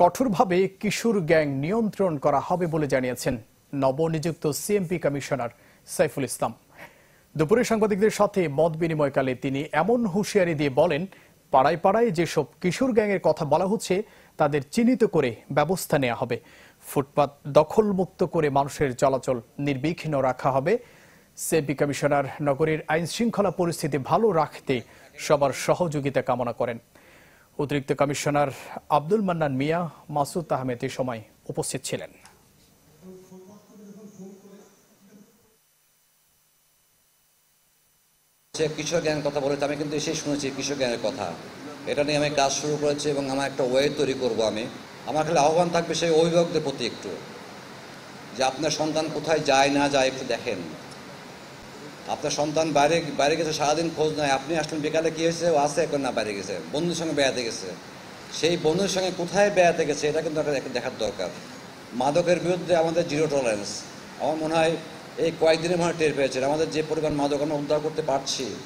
কঠোরভাবে কিশোর গ্যাং নিয়ন্ত্রণ করা হবে বলে জানিয়েছেন নবনিযুক্ত সিএমপি কমিশনার সাইফুল ইসলাম দুপুরে সাংবাদিকদের সাথে মত বিনিময়কালে তিনি এমন হুঁশিয়ারি দিয়ে বলেন পাড়ায় পাড়ায় যেসব কিশোর গ্যাংয়ের কথা বলা হচ্ছে তাদের চিহ্নিত করে ব্যবস্থা নেওয়া হবে ফুটপাত দখলমুক্ত করে মানুষের চলাচল নির্বিঘ্ন রাখা হবে সিএমপি কমিশনার নগরীর আইন শৃঙ্খলা পরিস্থিতি ভালো রাখতে সবার সহযোগিতা কামনা করেন অতিরিক্ত কমিশনার আব্দুল মান্নান মিয়া মাসুদ আহমেদ এ সময় উপস্থিত ছিলেন কৃষক জ্ঞানের কথা বলেছে আমি কিন্তু এসে শুনেছি কৃষক জ্ঞানের কথা এটা নিয়ে আমি কাজ শুরু করেছি এবং আমার একটা ওয়ে তৈরি করব আমি আমার খালি আহ্বান থাকবে সেই অভিভাবকদের প্রতি একটু যে আপনার সন্তান কোথায় যায় না যায় একটু দেখেন আপনার সন্তান বাইরে বাইরে গেছে সারাদিন খোঁজ নয় আপনি আসলেন বিকালে কী হয়েছে ও আছে এখন না বাইরে গেছে বন্ধুর সঙ্গে বেড়াতে গেছে সেই বন্ধুর সঙ্গে কোথায় বেড়াতে গেছে এটা কিন্তু একটা দেখার দরকার মাদকের বিরুদ্ধে আমাদের জিরো টলারেন্স আমার মনে হয় এই কয়েকদিনের মনে টের পেয়েছেন আমাদের যে পরিমাণ মাদক আমরা উদ্ধার করতে পারছি